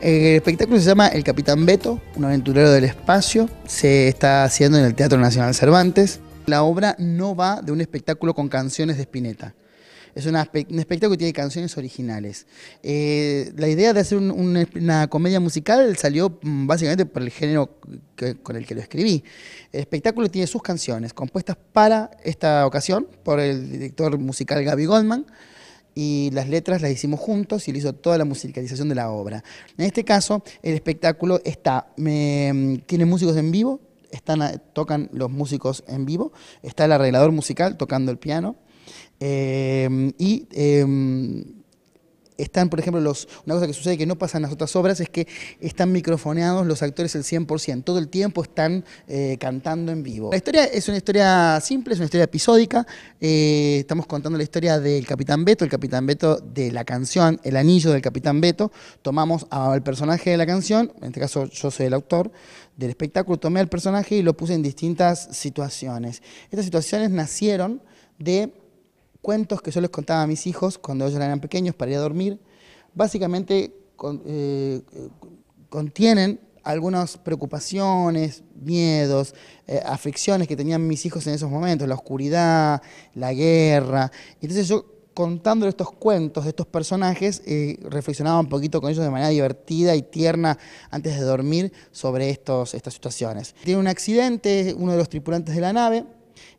El espectáculo se llama El Capitán Beto, un aventurero del espacio. Se está haciendo en el Teatro Nacional Cervantes. La obra no va de un espectáculo con canciones de Spinetta. Es un espectáculo que tiene canciones originales. Eh, la idea de hacer una, comedia musical salió mm, básicamente por el género con el que lo escribí. El espectáculo tiene sus canciones compuestas para esta ocasión por el director musical Gaby Goldman y las letras las hicimos juntos y él hizo toda la musicalización de la obra. En este caso, el espectáculo está, tiene músicos en vivo, están, tocan los músicos en vivo, está el arreglador musical tocando el piano eh, y em, están, por ejemplo, los, una cosa que sucede que no pasa en las otras obras es que están microfoneados los actores el 100%, todo el tiempo están eh, cantando en vivo. La historia es una historia simple, es una historia episódica, eh, estamos contando la historia del Capitán Beto, el Capitán Beto de la canción El Anillo del Capitán Beto, tomamos al personaje de la canción, en este caso yo soy el autor del espectáculo, tomé al personaje y lo puse en distintas situaciones. Estas situaciones nacieron de cuentos que yo les contaba a mis hijos cuando ellos eran pequeños para ir a dormir, básicamente eh, contienen algunas preocupaciones, miedos, eh, aflicciones que tenían mis hijos en esos momentos, la oscuridad, la guerra. Entonces yo contando estos cuentos de estos personajes, eh, reflexionaba un poquito con ellos de manera divertida y tierna antes de dormir sobre estos, estas situaciones. Tiene un accidente, uno de los tripulantes de la nave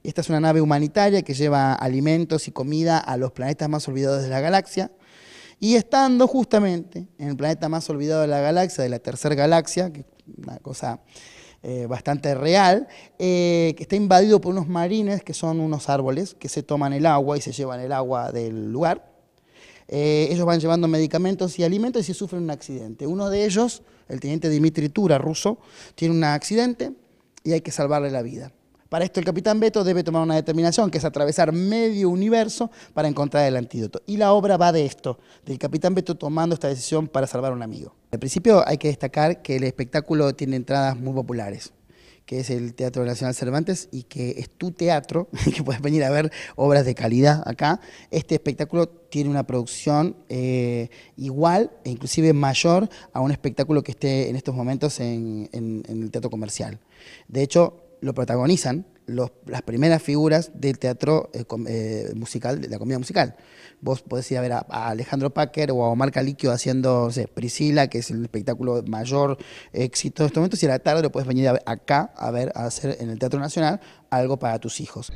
esta es una nave humanitaria que lleva alimentos y comida a los planetas más olvidados de la galaxia. Y estando justamente en el planeta más olvidado de la galaxia, de la tercera galaxia, que una cosa eh, bastante real, eh, que está invadido por unos marines que son unos árboles que se toman el agua y se llevan el agua del lugar. Eh, ellos van llevando medicamentos y alimentos y sufren un accidente. Uno de ellos, el teniente Dimitri Tura, ruso, tiene un accidente y hay que salvarle la vida. Para esto el capitán Beto debe tomar una determinación, que es atravesar medio universo para encontrar el antídoto. Y la obra va de esto, del capitán Beto tomando esta decisión para salvar a un amigo. Al principio hay que destacar que el espectáculo tiene entradas muy populares que es el Teatro Nacional Cervantes y que es tu teatro, que puedes venir a ver obras de calidad acá. Este espectáculo tiene una producción eh, igual e inclusive mayor a un espectáculo que esté en estos momentos en, en el teatro comercial. De hecho, lo protagonizan las primeras figuras del teatro eh, eh, musical, de la comedia musical. Vos podés ir a ver a, Alejandro Packer o a Omar Caliquio haciendo, Priscila, que es el espectáculo mayor éxito de estos momentos, y a la tarde lo puedes venir a ver acá a ver, a hacer en el Teatro Nacional algo para tus hijos.